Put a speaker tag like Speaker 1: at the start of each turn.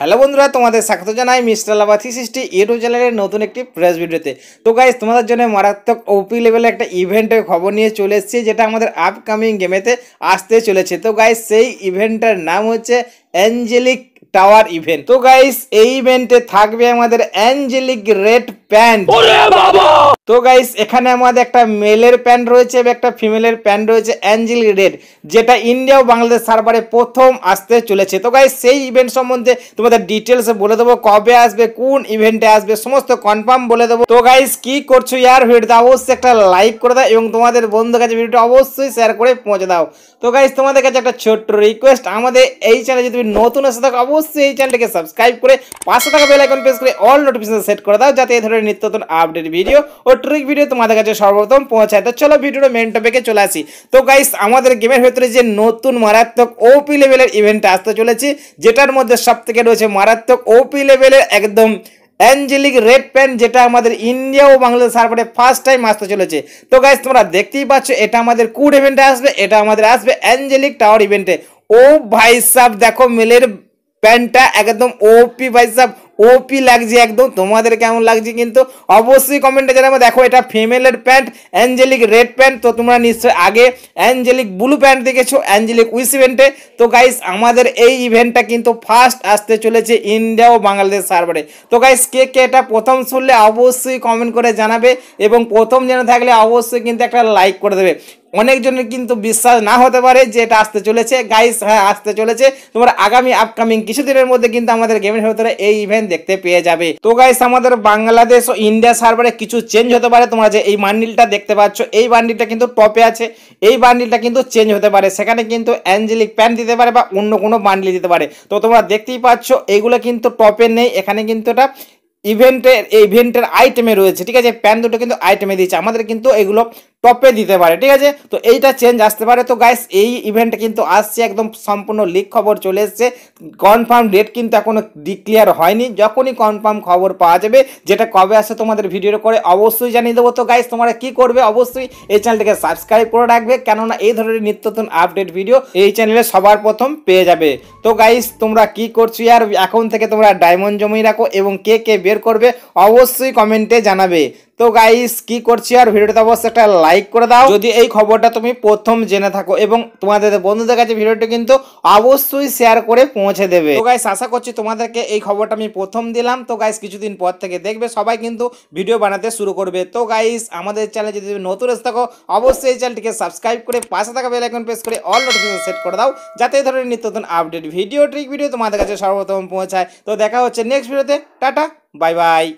Speaker 1: hello বন্ধুরা তোমাদের স্বাগত জানাই mister Lava three sixty YouTube চ্যানেলের নতুন একটি প্রেস ভিডিওতে তো গাইজ তোমাদের জন্য মারাত্মক ওপি লেভেলে একটা ইভেন্টের খবর নিয়ে চলে এসেছি যেটা আমাদের আপকামিং গেমেতে আসতে চলেছে তো গাইজ সেই ইভেন্টটার নাম হচ্ছে অ্যাঞ্জেলিক টাওয়ার ইভেন্ট তো গাইস এই ইভেন্টে থাকবে আমাদের অ্যাঞ্জেলিক রেড প্যান্ট তো গাইস এখানে আমাদের একটা মেলের প্যান্ট রয়েছে এবং একটা ফিমেলের প্যান্ট রয়েছে অ্যাঞ্জেলিক রেড যেটা ইন্ডিয়া ও বাংলাদেশ সার্ভারে প্রথম আসতে চলেছে তো গাইস সেই ইভেন্ট সম্বন্ধে তোমাদের ডিটেলস বলে দেবো কবে আসবে কোন ইভেন্টে আসবে সমস্ত কনফার্ম বলে দেবো তো গাইস কি করছো ইয়ার ভিডিওটা অবশ্যই একটা লাইক করে দাও এবং তোমাদের বন্ধুর কাছে ভিডিওটা অবশ্যই শেয়ার করে পৌঁছে দাও তো গাইস তোমাদের কাছে একটা ছোট্ট রিকোয়েস্ট আমাদের এই চ্যানেলে যদি তুমি নতুন এসে থাকো অবশ্যই এই চ্যানেলটিকে সাবস্ক্রাইব করে পাশে থাকা বেল আইকন প্রেস করে অল নোটিফিকেশন সেট করে দাও যাতে এই ধরনের নিত্য নতুন আপডেট ভিডিও ও ট্রিক ভিডিও তোমাদের কাছে সর্বপ্রথম পৌঁছায় তো চলো ভিডিওটা মেন টপিকে চলে আসি তো গাইস আমাদের গেমের ভেতরে যে নতুন মারাত্মক ওপি লেভেলের ইভেন্ট আসতে চলেছে যেটার মধ্যে সবথেকে রয়েছে মারাত্মক ওপি লেভেলের একদম অ্যাঞ্জেলিক রেড প্যান্ট যেটা আমাদের ইন্ডিয়া ও বাংলাদেশ সার্ভারে ফার্স্ট টাইম আসতে চলেছে তো গাইস তোমরা দেখতেই পাচ্ছ এটা আমাদের কুড ইভেন্টে আসবে এটা আমাদের আসবে অ্যাঞ্জেলিক টাওয়ার ইভেন্টে ও ভাই সাহ দেখো মিলের पेंटा एकदम ओपी भाई साहब ওপি লাগছে একদম তোমাদের কেমন লাগছে কিন্তু অবশ্যই কমেন্টে জানাবো দেখো এটা ফিমেলের প্যান্ট অ্যাঞ্জেলিক রেড প্যান্ট তো তোমরা নিশ্চয়ই আগে অ্যাঞ্জেলিক ব্লু প্যান্ট দেখেছো অ্যাঞ্জেলিক উইস ইভেন্টে তো গাইস আমাদের এই ইভেন্টটা কিন্তু ফার্স্ট আসতে চলেছে ইন্ডিয়া ও বাংলাদেশ সার্ভারে তো গাইস কে কে এটা প্রথম শুনলে অবশ্যই কমেন্ট করে জানাবে এবং প্রথম জেনে থাকলে অবশ্যই কিন্তু একটা লাইক করে দেবে অনেকজনের কিন্তু বিশ্বাস না হতে পারে যে এটা আসতে চলেছে গাইস হ্যাঁ আসতে চলেছে তোমরা আগামী আপকামিং কিছুদিনের মধ্যে কিন্তু আমাদের গেমের ভেতরে এই ইভেন্ট দেখতে পেয়ে যাবে তো গাইস আমাদের বাংলাদেশ ও ইন্ডিয়া সার্ভারে কিছু চেঞ্জ হতে পারে তোমরা যে এই বান্ডিলটা দেখতে পাচ্ছ এই বান্ডিলটা কিন্তু টপে আছে এই বান্ডিলটা কিন্তু চেঞ্জ হতে পারে সেখানে কিন্তু অ্যাঞ্জেলিক প্যান দিতে পারে বা অন্য কোনো বান্ডিল দিতে পারে তো তোমরা দেখতেই পাচ্ছ এইগুলো কিন্তু টপে নেই এখানে কিন্তু এটা ইভেন্টের ইভেন্টের আইটেমে রয়েছে ঠিক আছে প্যান দুটো কিন্তু আইটেমে দিয়েছে আমাদের কিন্তু এগুলো টপে দিতে পারে ঠিক আছে তো এইটা চেঞ্জ আসতে পারে তো গাইস এই ইভেন্ট কিন্তু আসছে একদম সম্পূর্ণ লিক খবর চলে এসছে কনফার্ম ডেট কিন্তু এখনও ডিক্লিয়ার হয়নি যখনই কনফার্ম খবর পাওয়া যাবে যেটা কবে আসে তোমাদের ভিডিও করে অবশ্যই জানিয়ে দেবো তো গাইস তোমরা কি করবে অবশ্যই এই চ্যানেলটিকে সাবস্ক্রাইব করে রাখবে কেননা এই ধরনের নিত্য নতুন আপডেট ভিডিও এই চ্যানেলে সবার প্রথম পেয়ে যাবে তো গাইস তোমরা কি করছো আর এখন থেকে তোমরা ডায়মন্ড জমিয়ে রাখো এবং কে কে বের করবে অবশ্যই কমেন্টে জানাবে তো গাইস কি করছি আর ভিডিওটা অবশ্যই একটা লাইক করে দাও যদি এই খবরটা তুমি প্রথম জেনে থাকো এবং তোমাদের বন্ধুদের কাছে ভিডিওটা কিন্তু অবশ্যই শেয়ার করে পৌঁছে দেবে তো গাইস আশা করছি তোমাদেরকে এই খবরটা আমি প্রথম দিলাম তো গাইস কিছুদিন পর থেকে দেখবে সবাই কিন্তু ভিডিও বানাতে শুরু করবে তো গাইস আমাদের চ্যানেল যদি নতুন এসে থাকো অবশ্যই এই চ্যানেলটিকে সাবস্ক্রাইব করে পাশে থাকা বেল আইকন প্রেস করে অল নোটিফিকেশন সেট করে দাও যাতে এই ধরনের নিত্য নতুন আপডেট ভিডিও ট্রিক ভিডিও তোমাদের কাছে সর্বপ্রথম পৌঁছায় তো দেখা হচ্ছে নেক্সট ভিডিওতে টাটা বাই বাই